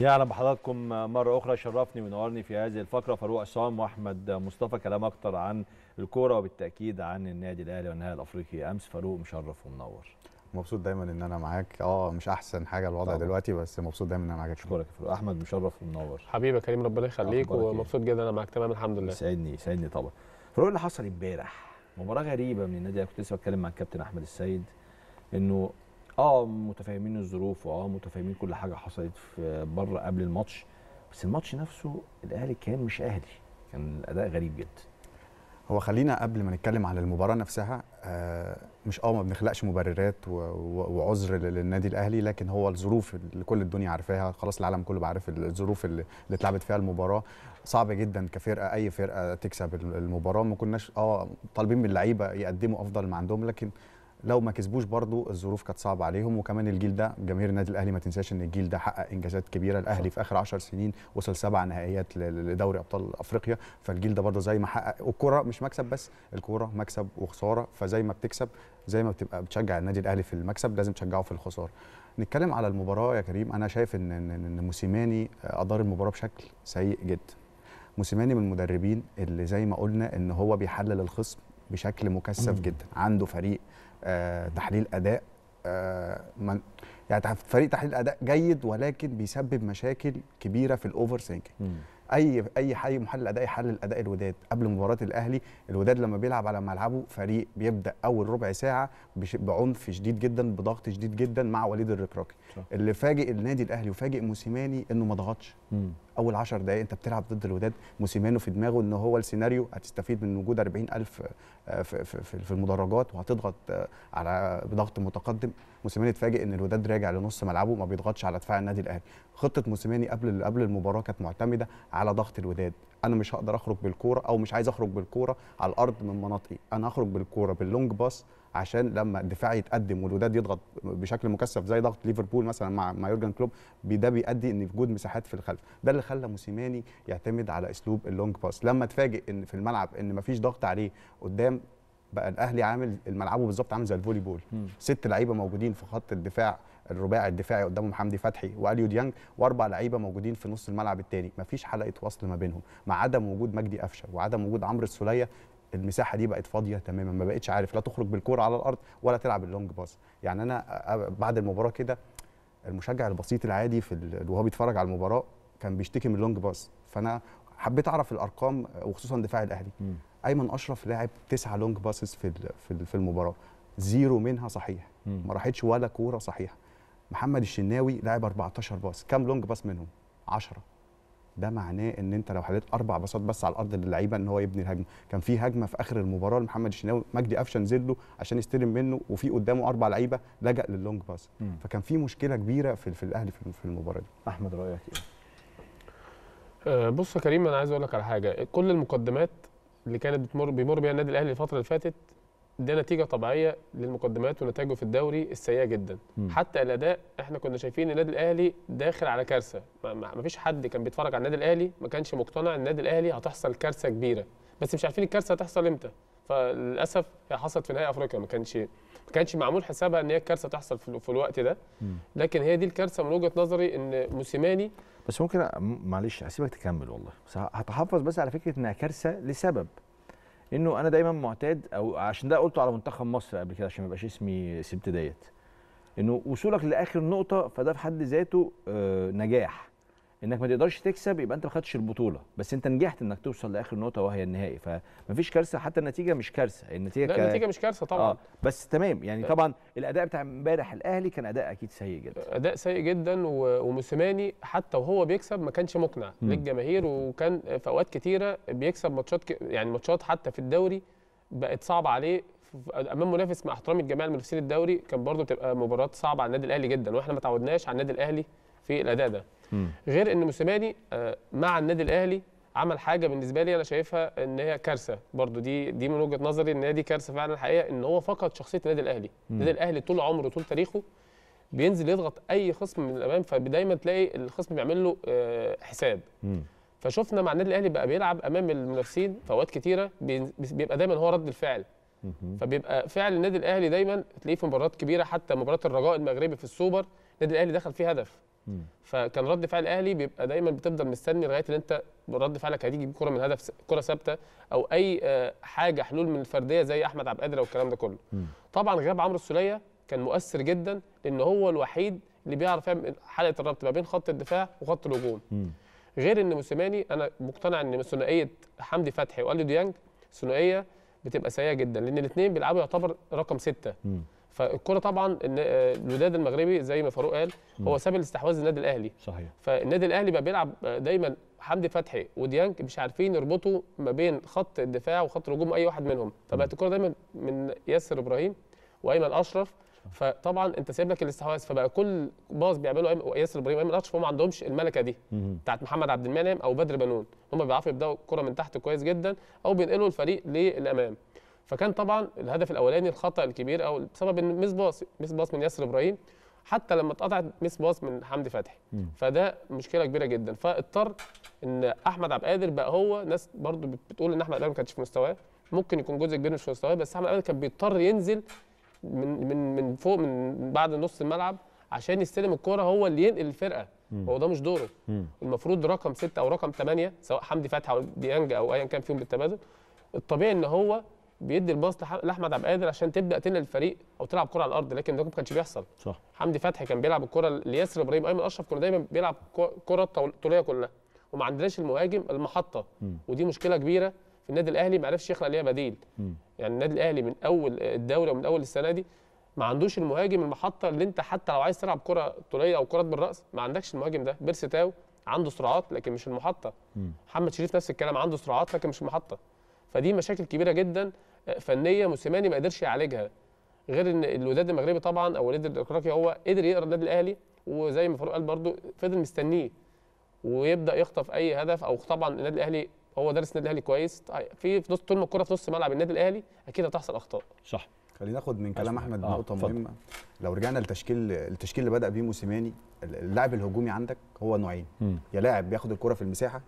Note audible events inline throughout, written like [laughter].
يا اهلا بحضراتكم مره اخرى شرفني ونورني في هذه الفقره فاروق عصام واحمد مصطفى كلام اكتر عن الكوره وبالتاكيد عن النادي الاهلي والنهائي الافريقي امس فاروق مشرف ومنور مبسوط دايما ان انا معاك اه مش احسن حاجه الوضع طبعا. دلوقتي بس مبسوط دايما ان انا معاك شكرا يا فاروق احمد مشرف ومنور حبيبي يا كريم ربنا يخليك إيه؟ ومبسوط جدا انا معاك تمام الحمد لله يسعدني يسعدني طبعا فاروق اللي حصل امبارح مباراه غريبه من النادي كنت لسه بتكلم مع الكابتن احمد السيد انه اه متفاهمين الظروف واه متفاهمين كل حاجه حصلت في بره قبل الماتش بس الماتش نفسه الاهلي كان مش اهلي كان الاداء غريب جدا هو خلينا قبل ما نتكلم على المباراه نفسها آه مش اه ما بنخلقش مبررات وعذر للنادي الاهلي لكن هو الظروف اللي كل الدنيا عارفاها خلاص العالم كله عارف الظروف اللي اتلعبت فيها المباراه صعب جدا كفرقه اي فرقه تكسب المباراه ما كناش اه طالبين من اللعيبه يقدموا افضل ما عندهم لكن لو ما كسبوش برضو الظروف كانت صعبه عليهم وكمان الجيل ده جماهير النادي الاهلي ما تنساش ان الجيل ده حقق انجازات كبيره الاهلي في اخر 10 سنين وصل سبع نهائيات لدوري ابطال افريقيا فالجيل ده برضو زي ما حقق والكوره مش مكسب بس الكوره مكسب وخساره فزي ما بتكسب زي ما بتبقى بتشجع النادي الاهلي في المكسب لازم تشجعه في الخساره نتكلم على المباراه يا كريم انا شايف ان ان موسيماني ادار المباراه بشكل سيء جدا موسيماني من المدربين اللي زي ما قلنا ان هو بيحلل الخصم بشكل مكثف جدا عنده فريق آه، تحليل اداء آه، من يعني فريق تحليل اداء جيد ولكن بيسبب مشاكل كبيره في الاوفر سينكينج اي اي حي محلل اداء يحلل اداء الوداد قبل مباراه الاهلي الوداد لما بيلعب على ملعبه فريق بيبدا اول ربع ساعه بعنف شديد جدا بضغط شديد جدا مع وليد الركراكي اللي فاجئ النادي الاهلي وفاجئ موسيماني انه ما ضغطش اول 10 دقائق انت بتلعب ضد الوداد موسيمانو في دماغه ان هو السيناريو هتستفيد من وجود 40000 في, في, في المدرجات وهتضغط آه، على بضغط متقدم موسيماني اتفاجئ ان الوداد راجع لنص ملعبه ما بيضغطش على دفاع النادي الاهلي خطه موسيماني قبل قبل المباراه كانت معتمده على ضغط الوداد انا مش هقدر اخرج بالكوره او مش عايز اخرج بالكوره على الارض من مناطقي انا هخرج بالكوره باللونج باس عشان لما الدفاع يتقدم والوداد يضغط بشكل مكثف زي ضغط ليفربول مثلا مع مع يورجن كلوب ده بيؤدي ان وجود مساحات في الخلف ده اللي خلى موسيماني يعتمد على اسلوب اللونج باس لما تفاجئ ان في الملعب ان مفيش ضغط عليه قدام بقى الاهلي عامل الملعبه بالظبط عامل زي الفولي بول ست لعيبه موجودين في خط الدفاع الرباعي الدفاعي قدامهم حمدي فتحي واليو ديانج واربع لعيبه موجودين في نص الملعب الثاني مفيش حلقه وصل ما بينهم مع عدم وجود مجدي قفشه وعدم وجود عمرو السوليه المساحه دي بقت فاضيه تماما ما بقتش عارف لا تخرج بالكوره على الارض ولا تلعب اللونج باس يعني انا بعد المباراه كده المشجع البسيط العادي في وهو بيتفرج على المباراه كان بيشتكي من اللونج باس فانا حبيت اعرف الارقام وخصوصا دفاع الاهلي م. ايمن اشرف لعب تسعه لونج باسز في في المباراه زيرو منها صحيح م. ما راحتش ولا كوره صحيحه محمد الشناوي لعب 14 باص كام لونج باص منهم 10 ده معناه ان انت لو حليت اربع باصات بس على الارض للعيبه ان هو يبني الهجمه كان في هجمه في اخر المباراه لمحمد الشناوي مجدي قفشه نزل له عشان يستلم منه وفي قدامه اربع لعيبه لجا لللونج باص فكان في مشكله كبيره في, في الاهلي في المباراه دي احمد رايك ايه آه، بص يا كريم انا عايز اقول لك على حاجه كل المقدمات اللي كانت بتمر بيمر بيها النادي الاهلي الفتره اللي فاتت ده نتيجه طبيعيه للمقدمات ونتائجه في الدوري السيئه جدا م. حتى الاداء احنا كنا شايفين النادي الاهلي داخل على كارثه ما فيش حد كان بيتفرج على النادي الاهلي ما كانش مقتنع ان النادي الاهلي هتحصل كارثه كبيره بس مش عارفين الكارثه هتحصل امتى فللاسف هي حصلت في نهائي افريقيا ما كانش ما كانش معمول حسابها ان هي الكارثه تحصل في الوقت ده لكن هي دي الكارثه من وجهه نظري ان موسيماني بس ممكن معلش اسيبك تكمل والله بس هتحفظ بس على فكره انها كارثه لسبب لانه انا دايما معتاد او عشان ده قلته على منتخب مصر قبل كده عشان ما يبقاش اسمي سبت ديت انه وصولك لاخر نقطه فده في حد ذاته آه، نجاح انك ما تقدرش تكسب يبقى انت ما خدتش البطوله بس انت نجحت انك توصل لاخر نقطه وهي النهائي فمفيش كارثه حتى النتيجه مش كارثه النتيجه لا ك... النتيجه مش كارثه طبعا آه بس تمام يعني طبعا الاداء بتاع امبارح الاهلي كان اداء اكيد سيء جدا اداء سيء جدا و... وموسيماني حتى وهو بيكسب ما كانش مقنع م. للجماهير وكان في اوقات كتيره بيكسب ماتشات ك... يعني ماتشات حتى في الدوري بقت صعبه عليه امام منافس مع احترامي لجميع المنافسين الدوري كان برضه بتبقى مباراه صعبه على النادي الاهلي جدا واحنا ما تعودناش على النادي الاهلي في الاداء ده غير ان موسيماني آه، مع النادي الاهلي عمل حاجه بالنسبه لي انا شايفها ان هي كارثه برضو دي دي من وجهه نظري ان هي دي كارثه فعلا الحقيقه ان هو فقد شخصيه النادي الاهلي النادي الاهلي طول عمره طول تاريخه بينزل يضغط اي خصم من الامام فدايما تلاقي الخصم بيعمل له آه، حساب مم. فشفنا مع النادي الاهلي بقى بيلعب امام المنافسين في اوقات كتيره بيبقى دايما هو رد الفعل فبيبقى فعل النادي الاهلي دايما تلاقيه في مباريات كبيره حتى مباراه الرجاء المغربي في السوبر النادي الاهلي دخل فيه هدف مم. فكان رد فعل الاهلي بيبقى دايما بتفضل مستني لغايه ان انت رد فعلك هتيجي بكره من هدف كره ثابته او اي آه، حاجه حلول من الفرديه زي احمد عبد القادر والكلام ده كله مم. طبعا غياب عمرو السوليه كان مؤثر جدا لان هو الوحيد اللي بيعرف يعمل حلقه الربط ما بين خط الدفاع وخط الهجوم غير ان موسيماني انا مقتنع ان ثنائيه حمدي فتحي والي ديانج ثنائيه بتبقى سيئه جدا لان الاثنين بيلعبوا يعتبر رقم سته مم. فالكره طبعا آه، الوداد المغربي زي ما فاروق قال هو ساب الاستحواذ للنادي الاهلي صحيح فالنادي الاهلي بقى بيلعب آه، دايما حمدي فتحي وديانج مش عارفين يربطوا ما بين خط الدفاع وخط الهجوم اي واحد منهم فبقت الكره دايما من ياسر ابراهيم وايمن اشرف فطبعا انت سايب لك الاستحواذ فبقى كل باص بيعمله ياسر ابراهيم وايمن اشرف هم ما عندهمش الملكه دي بتاعت محمد عبد المنعم او بدر بنون هم بيعرفوا يبداوا الكره من تحت كويس جدا او بينقلوا الفريق للامام فكان طبعا الهدف الاولاني الخطا الكبير او بسبب ان ميس باص ميس باص من ياسر ابراهيم حتى لما اتقطعت ميس باص من حمدي فتحي فده مشكله كبيره جدا فاضطر ان احمد عبد القادر بقى هو ناس برضو بتقول ان احمد عبد القادر ما كانش في مستواه ممكن يكون جزء كبير مش في مستواه بس احمد عبد القادر كان بيضطر ينزل من من من فوق من بعد نص الملعب عشان يستلم الكوره هو اللي ينقل الفرقه هو ده مش دوره المفروض رقم ستة او رقم ثمانية سواء حمدي فتحي او ديانج او ايا كان فيهم بالتبادل الطبيعي ان هو بيدي الباص لاحمد عبد القادر عشان تبدا تنقل الفريق او تلعب كره على الارض لكن ده ما كانش بيحصل صح حمدي فتحي كان بيلعب الكره لياسر ابراهيم ايمن اشرف كان دايما بيلعب كره الطوليه كلها وما عندناش المهاجم المحطه م. ودي مشكله كبيره في النادي الاهلي ما عرفش يخلق ليها بديل م. يعني النادي الاهلي من اول الدوري ومن اول السنه دي ما عندوش المهاجم المحطه اللي انت حتى لو عايز تلعب كره طوليه او كرات بالراس ما عندكش المهاجم ده بيرسي تاو عنده سرعات لكن مش المحطه محمد شريف نفس الكلام عنده سرعات لكن مش المحطه فدي مشاكل كبيره جدا فنيه موسيماني ما قدرش يعالجها غير ان الوداد المغربي طبعا او وليد الاكراكي هو قدر يقرا النادي الاهلي وزي ما فاروق قال برده فضل مستنيه ويبدا يخطف اي هدف او طبعا النادي الاهلي هو دارس النادي الاهلي كويس طيب في في نص طول ما الكره في نص ملعب النادي الاهلي اكيد هتحصل اخطاء صح خلينا ناخد من كلام احمد إيه؟ آه. نقطه مهمه لو رجعنا لتشكيل التشكيل اللي بدا بيه موسيماني اللاعب الهجومي عندك هو نوعين يا لاعب بياخد الكره في المساحه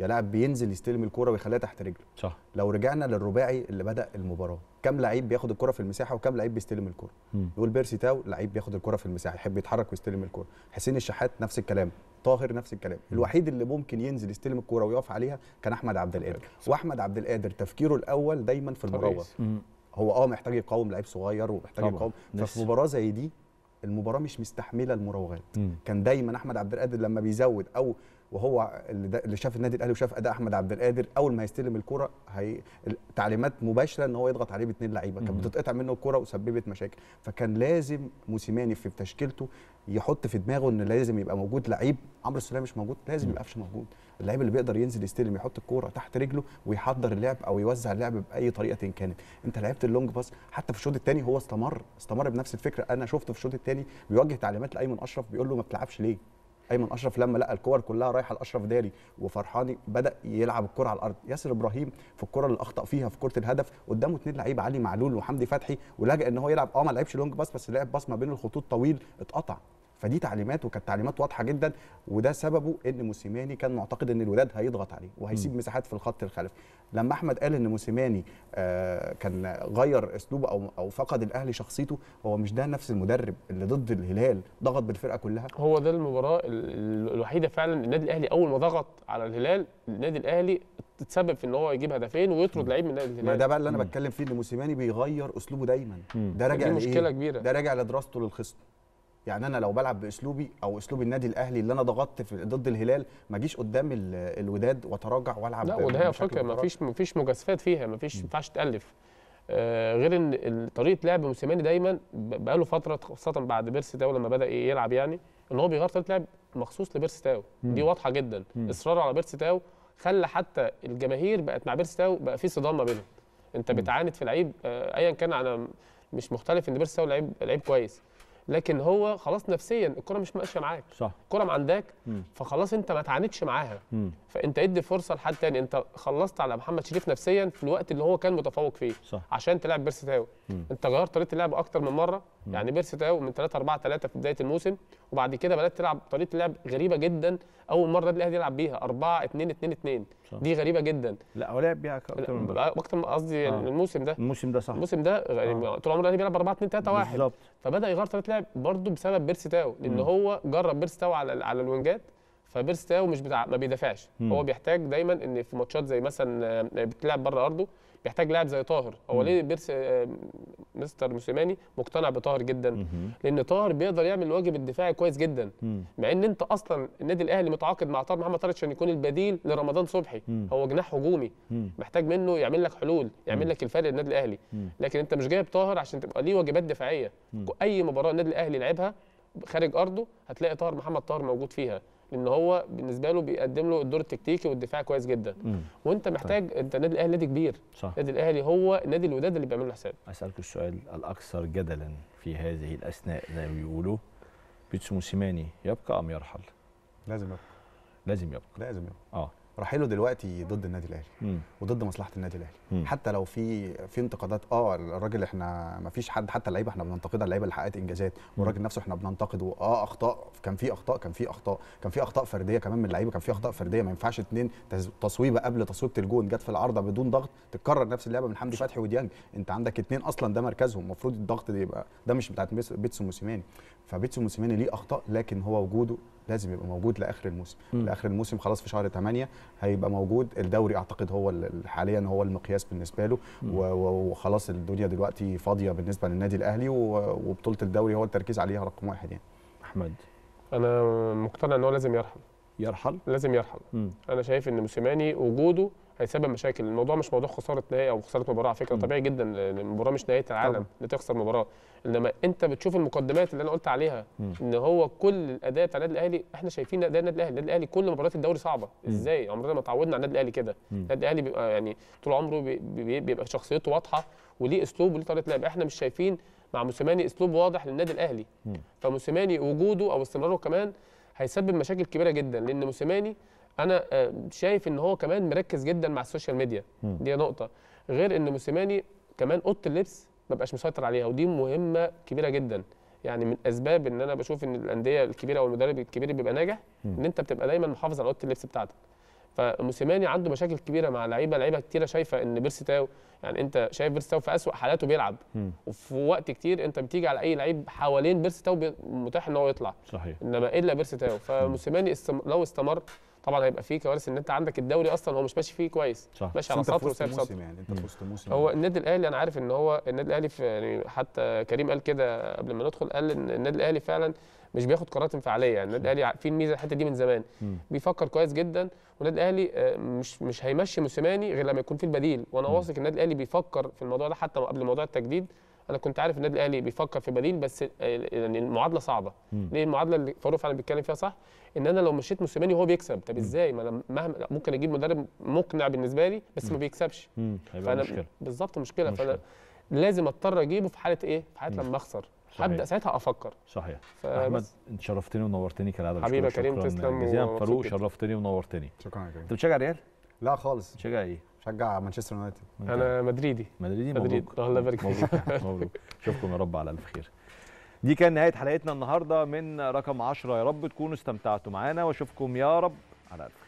يا لاعب بينزل يستلم الكوره ويخليها تحت رجله صح لو رجعنا للرباعي اللي بدا المباراه كام لعيب بياخد الكره في المساحه وكام لعيب بيستلم الكره نقول بيرسي تاو لعيب بياخد الكره في المساحه يحب يتحرك ويستلم الكره حسين الشحات نفس الكلام طاهر نفس الكلام مم. الوحيد اللي ممكن ينزل يستلم الكوره ويقف عليها كان احمد عبد القادر واحمد عبد القادر تفكيره الاول دايما في المراوغ هو اه محتاج يقاوم لعيب صغير ومحتاج يقاوم ففي مباراه زي دي المباراه مش مستحمله المراوغات كان دايما احمد عبد القادر لما بيزود او وهو اللي شاف النادي الاهلي وشاف اداء احمد عبد القادر اول ما يستلم الكره هي تعليمات مباشره ان هو يضغط عليه باثنين لعيبه كانت بتتقطع منه الكره وسببت مشاكل فكان لازم موسيماني في تشكيلته يحط في دماغه ان لازم يبقى موجود لعيب عمرو السوليه مش موجود لازم يبقى مش موجود اللعيب اللي بيقدر ينزل يستلم يحط الكوره تحت رجله ويحضر اللعب او يوزع اللعب باي طريقه إن كانت انت لعبت اللونج باس حتى في الشوط الثاني هو استمر استمر بنفس الفكره انا شفته في الشوط الثاني بيوجه تعليمات لايمن اشرف بيقول له ما بتلعبش ليه ايمن اشرف لما لقى الكور كلها رايحه لاشرف داري وفرحاني بدا يلعب الكره على الارض ياسر ابراهيم في الكره اللي اخطا فيها في كره الهدف قدامه اثنين لعيبه علي معلول وحمدي فتحي ولجا ان هو يلعب اه ما لعبش لونج باس بس لعب باس ما بين الخطوط طويل اتقطع فدي تعليمات وكانت تعليمات واضحه جدا وده سببه ان موسيماني كان معتقد ان الوداد هيضغط عليه وهيسيب مساحات في الخط الخلفي لما احمد قال ان موسيماني آه، كان غير اسلوبه او او فقد الاهلي شخصيته هو مش ده نفس المدرب اللي ضد الهلال ضغط بالفرقه كلها هو ده المباراه الوحيده فعلا النادي الاهلي اول ما ضغط على الهلال النادي الاهلي تسبب في ان هو يجيب هدفين ويطرد لعيب من النادي الهلال ما ده بقى اللي انا بتكلم فيه ان موسيماني بيغير اسلوبه دايما ده راجع مشكله كبيره ده راجع لدراسته للخصم يعني انا لو بلعب باسلوبي او اسلوب النادي الاهلي اللي انا ضغطت في ضد الهلال ما اجيش قدام الوداد واتراجع والعب لا هي فكره ما فيش ما فيش مجازفات فيها ما فيش ما ينفعش تالف آه غير ان طريقه لعب موسيماني دايما بقى له فتره خاصه بعد بيرسي تاو لما بدا يلعب يعني ان هو بيغير طريقه لعب مخصوص لبيرسي تاو دي واضحه جدا اصراره على بيرسي تاو خلى حتى الجماهير بقت مع بيرسي تاو بقى في صدام ما بينهم انت بتعاند في لعيب آه ايا كان انا مش مختلف ان بيرسي تاو لعيب لعيب كويس لكن هو خلاص نفسيا الكره مش ماشيه معاك صح الكره ما عندك فخلاص انت ما تعاندش معاها م. فانت ادي فرصه لحد تاني انت خلصت على محمد شريف نفسيا في الوقت اللي هو كان متفوق فيه صح. عشان تلعب بيرسي تاو مم. انت غيرت طريقه اللعب اكتر من مره مم. يعني بيرسي تاو من 3 4 3 في بدايه الموسم وبعد كده بدات تلعب طريقه لعب غريبه جدا اول مره النادي الاهلي يلعب بيها 4 2 2 2 دي غريبه جدا لا هو لعب بيها اكتر من مره اكتر قصدي آه. الموسم ده الموسم ده صح الموسم ده آه. طول عمره الاهلي يعني بيلعب 4 2 3 1 بالظبط فبدا يغير طريقه لعب برده بسبب بيرسي تاو لان مم. هو جرب بيرسي تاو على على الوينجات فبيرستاو مش بتاع ما بيدافعش هو بيحتاج دايما ان في ماتشات زي مثلا آه، بتلعب بره ارضه بيحتاج لاعب زي طاهر هو ليه بيرس آه، مستر موسيماني مقتنع بطاهر جدا لان طاهر بيقدر يعمل الواجب الدفاعي كويس جدا مع ان انت اصلا النادي الاهلي متعاقد مع طاهر محمد طاهر عشان يكون البديل لرمضان صبحي هو جناح هجومي محتاج منه يعمل لك حلول يعمل لك الفرق للنادي الاهلي لكن انت مش جايب طاهر عشان تبقى ليه واجبات دفاعيه اي مباراه النادي الاهلي لعبها خارج ارضه هتلاقي طاهر محمد طاهر موجود فيها ان هو بالنسبه له بيقدم له الدور التكتيكي والدفاع كويس جدا مم. وانت محتاج طيب. انت النادي الاهلي نادي كبير صح. النادي الاهلي هو نادي الوداد اللي بيعمل له حساب اسالك السؤال الاكثر جدلا في هذه الاثناء زي ما بيقولوا بيتسو موسيماني يبقى ام يرحل لازم يبقى لازم يبقى لازم يبقى اه رحيله دلوقتي ضد النادي الاهلي مم. وضد مصلحه النادي الاهلي مم. حتى لو في في انتقادات اه الراجل احنا ما فيش حد حتى اللعيبه احنا بننتقدها اللعيبه اللي حققت انجازات والراجل نفسه احنا بننتقده اه اخطاء كان في اخطاء كان في اخطاء كان في اخطاء فرديه كمان من اللعيبه كان في اخطاء فرديه ما ينفعش اثنين تصويبه قبل تصويبه الجون جت في العارضه بدون ضغط تتكرر نفس اللعبه من حمدي فتحي وديانج انت عندك اثنين اصلا ده مركزهم المفروض الضغط ده يبقى ده مش بتاعت بيتسو موسيماني فبيتسو موسيماني ليه اخطاء لكن هو وجوده لازم يبقى موجود لاخر الموسم م. لاخر الموسم خلاص في شهر 8 هيبقى موجود الدوري اعتقد هو حاليا هو المقياس بالنسبه له وخلاص الدنيا دلوقتي فاضيه بالنسبه للنادي الاهلي وبطوله الدوري هو التركيز عليها رقم واحد يعني احمد انا مقتنع ان هو لازم يرحل يرحل لازم يرحل م. انا شايف ان موسيماني وجوده هيسبب مشاكل الموضوع مش موضوع خساره نهائي او خساره مباراه على فكره طبيعي جدا المباراه مش نهايه العالم ان تخسر مباراه انما انت بتشوف المقدمات اللي انا قلت عليها ان هو كل الاداء بتاع النادي الاهلي احنا شايفين اداء النادي الاهلي النادي الاهلي كل مباريات الدوري صعبه ازاي عمرنا ما تعودنا على النادي الاهلي كده النادي الاهلي بيبقى يعني طول عمره بيبقى شخصيته واضحه وليه اسلوب وليه طريقه لعب احنا مش شايفين مع موسيماني اسلوب واضح للنادي الاهلي فموسيماني وجوده او استمراره كمان هيسبب مشاكل كبيره جدا لان موسيماني انا آه، شايف ان هو كمان مركز جدا مع السوشيال ميديا دي نقطه غير ان موسيماني كمان اوضه اللبس ما بقاش مسيطر عليها ودي مهمه كبيره جدا يعني من اسباب ان انا بشوف ان الانديه الكبيره او المدرب الكبير بيبقى ناجح ان انت بتبقى دايما محافظ على اوضه اللبس بتاعتك فموسيماني عنده مشاكل كبيره مع لعيبه لعيبه كتيره شايفه ان بيرسي تاو يعني انت شايف بيرسي تاو في اسوء حالاته بيلعب م. وفي وقت كتير انت بتيجي على اي لعيب حوالين بيرسي تاو متاح ان هو يطلع صحيح انما الا بيرسي فموسيماني استم... لو استمر طبعا هيبقى فيه كوارث ان انت عندك الدوري اصلا هو مش ماشي فيه كويس صح. ماشي على سطر وسايب سطر يعني انت فزت موسم هو يعني. النادي الاهلي انا عارف ان هو النادي الاهلي يعني حتى كريم قال كده قبل ما ندخل قال ان النادي الاهلي فعلا مش بياخد قرارات انفعاليه يعني النادي الاهلي في الميزه الحته دي من زمان مم. بيفكر كويس جدا والنادي الاهلي آه، مش مش هيمشي موسيماني غير لما يكون في البديل وانا واثق النادي الاهلي بيفكر في الموضوع ده حتى قبل موضوع التجديد انا كنت عارف النادي الاهلي بيفكر في بديل بس يعني المعادله صعبه مم. ليه المعادله اللي فاروق فعلا بيتكلم فيها صح ان انا لو مشيت موسيماني وهو بيكسب طب ازاي ما انا مهما ممكن اجيب مدرب مقنع بالنسبه لي بس مم. ما بيكسبش هيبقى فانا مشكلة. بالظبط مشكله, فانا لازم اضطر اجيبه في حاله ايه في حاله لما اخسر ابدا ساعتها افكر صحيح احمد انت شرفتني ونورتني كالعاده حبيبي كريم تسلم جزيلا فاروق شرفتني ونورتني شكرا يا كريم انت بتشجع ريال لا خالص بتشجع ايه شجع مانشستر يونايتد انا مدريدي مدريدي مبروك الله يبارك فيك [laughs] مبروك اشوفكم يا رب على الف خير دي كان نهايه حلقتنا النهارده من رقم 10 يا رب تكونوا استمتعتوا معانا واشوفكم يا رب على الف